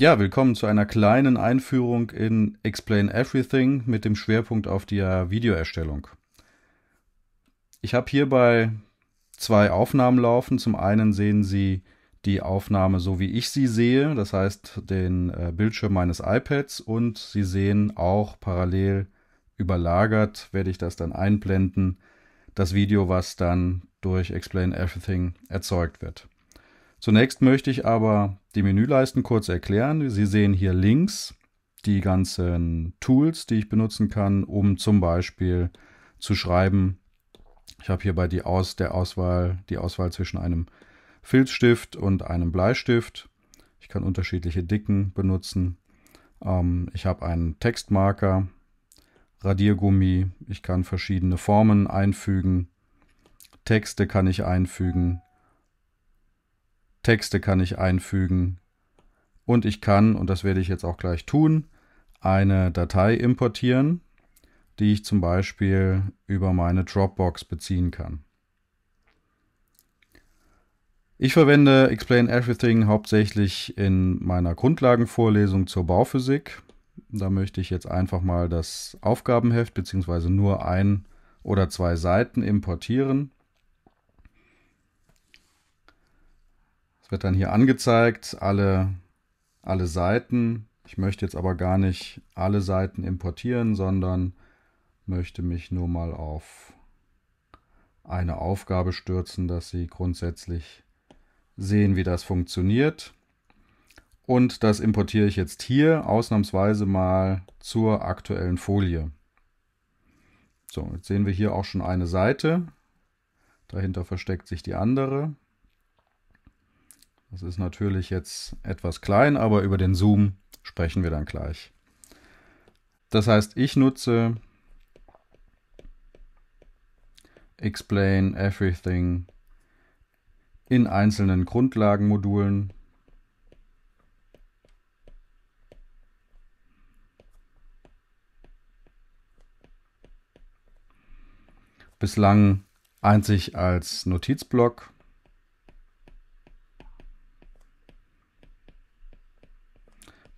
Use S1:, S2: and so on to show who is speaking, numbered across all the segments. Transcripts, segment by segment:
S1: Ja, willkommen zu einer kleinen Einführung in Explain Everything mit dem Schwerpunkt auf die äh, Videoerstellung. Ich habe hierbei zwei Aufnahmen laufen. Zum einen sehen Sie die Aufnahme so, wie ich sie sehe, das heißt den äh, Bildschirm meines iPads und Sie sehen auch parallel überlagert, werde ich das dann einblenden, das Video, was dann durch Explain Everything erzeugt wird. Zunächst möchte ich aber die Menüleisten kurz erklären. Sie sehen hier links die ganzen Tools, die ich benutzen kann, um zum Beispiel zu schreiben. Ich habe hierbei die, Aus, der Auswahl, die Auswahl zwischen einem Filzstift und einem Bleistift. Ich kann unterschiedliche Dicken benutzen. Ähm, ich habe einen Textmarker, Radiergummi. Ich kann verschiedene Formen einfügen. Texte kann ich einfügen. Texte kann ich einfügen. Und ich kann, und das werde ich jetzt auch gleich tun, eine Datei importieren, die ich zum Beispiel über meine Dropbox beziehen kann. Ich verwende Explain Everything hauptsächlich in meiner Grundlagenvorlesung zur Bauphysik. Da möchte ich jetzt einfach mal das Aufgabenheft bzw. nur ein oder zwei Seiten importieren. wird dann hier angezeigt, alle, alle Seiten. Ich möchte jetzt aber gar nicht alle Seiten importieren, sondern möchte mich nur mal auf eine Aufgabe stürzen, dass Sie grundsätzlich sehen, wie das funktioniert. Und das importiere ich jetzt hier ausnahmsweise mal zur aktuellen Folie. So, jetzt sehen wir hier auch schon eine Seite. Dahinter versteckt sich die andere. Das ist natürlich jetzt etwas klein, aber über den Zoom sprechen wir dann gleich. Das heißt, ich nutze Explain Everything in einzelnen Grundlagenmodulen. Bislang einzig als Notizblock.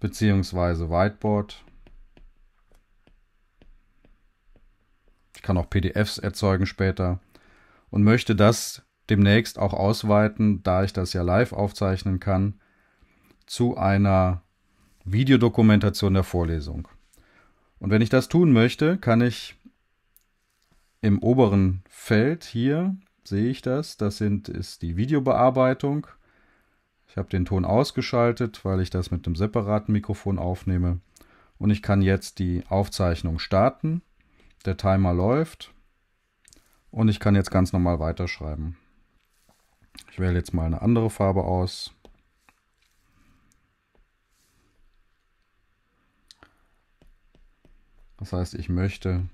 S1: beziehungsweise Whiteboard. Ich kann auch PDFs erzeugen später und möchte das demnächst auch ausweiten, da ich das ja live aufzeichnen kann, zu einer Videodokumentation der Vorlesung. Und wenn ich das tun möchte, kann ich im oberen Feld hier sehe ich das, das sind, ist die Videobearbeitung ich habe den Ton ausgeschaltet, weil ich das mit einem separaten Mikrofon aufnehme. Und ich kann jetzt die Aufzeichnung starten. Der Timer läuft. Und ich kann jetzt ganz normal weiterschreiben. Ich wähle jetzt mal eine andere Farbe aus. Das heißt, ich möchte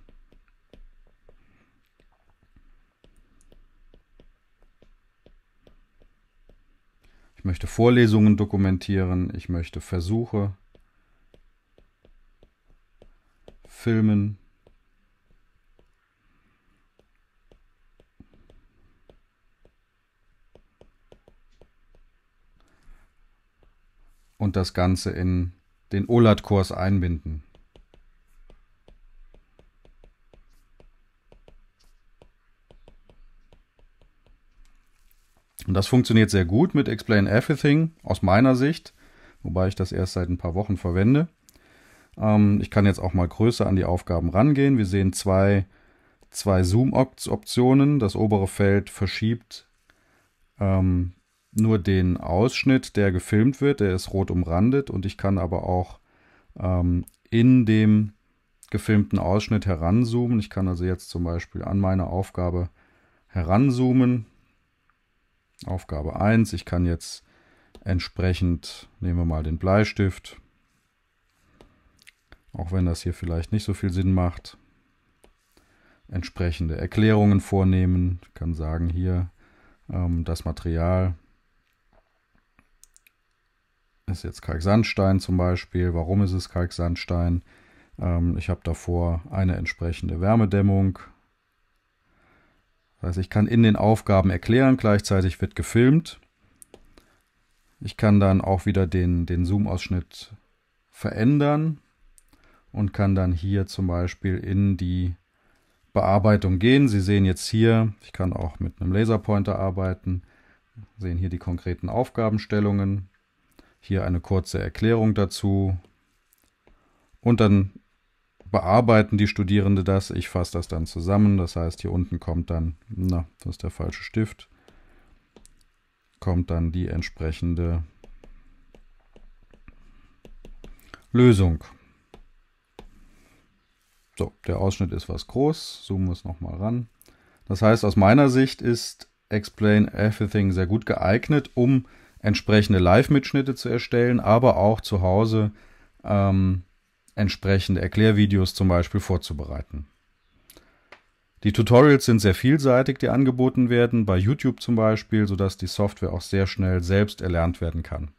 S1: möchte Vorlesungen dokumentieren, ich möchte Versuche filmen. Und das Ganze in den OLAT-Kurs einbinden. Und das funktioniert sehr gut mit Explain Everything aus meiner Sicht, wobei ich das erst seit ein paar Wochen verwende. Ähm, ich kann jetzt auch mal größer an die Aufgaben rangehen. Wir sehen zwei, zwei Zoom-Optionen. Das obere Feld verschiebt ähm, nur den Ausschnitt, der gefilmt wird. Der ist rot umrandet und ich kann aber auch ähm, in dem gefilmten Ausschnitt heranzoomen. Ich kann also jetzt zum Beispiel an meine Aufgabe heranzoomen Aufgabe 1. Ich kann jetzt entsprechend, nehmen wir mal den Bleistift, auch wenn das hier vielleicht nicht so viel Sinn macht, entsprechende Erklärungen vornehmen. Ich kann sagen, hier ähm, das Material ist jetzt Kalksandstein zum Beispiel. Warum ist es Kalksandstein? Ähm, ich habe davor eine entsprechende Wärmedämmung heißt, also ich kann in den Aufgaben erklären, gleichzeitig wird gefilmt. Ich kann dann auch wieder den, den Zoom-Ausschnitt verändern und kann dann hier zum Beispiel in die Bearbeitung gehen. Sie sehen jetzt hier, ich kann auch mit einem Laserpointer arbeiten, Sie sehen hier die konkreten Aufgabenstellungen, hier eine kurze Erklärung dazu und dann bearbeiten die Studierende das. Ich fasse das dann zusammen. Das heißt, hier unten kommt dann, na, das ist der falsche Stift, kommt dann die entsprechende Lösung. So, der Ausschnitt ist was groß. Zoomen wir es nochmal ran. Das heißt, aus meiner Sicht ist Explain Everything sehr gut geeignet, um entsprechende Live-Mitschnitte zu erstellen, aber auch zu Hause ähm, entsprechende Erklärvideos zum Beispiel vorzubereiten. Die Tutorials sind sehr vielseitig, die angeboten werden, bei YouTube zum Beispiel, sodass die Software auch sehr schnell selbst erlernt werden kann.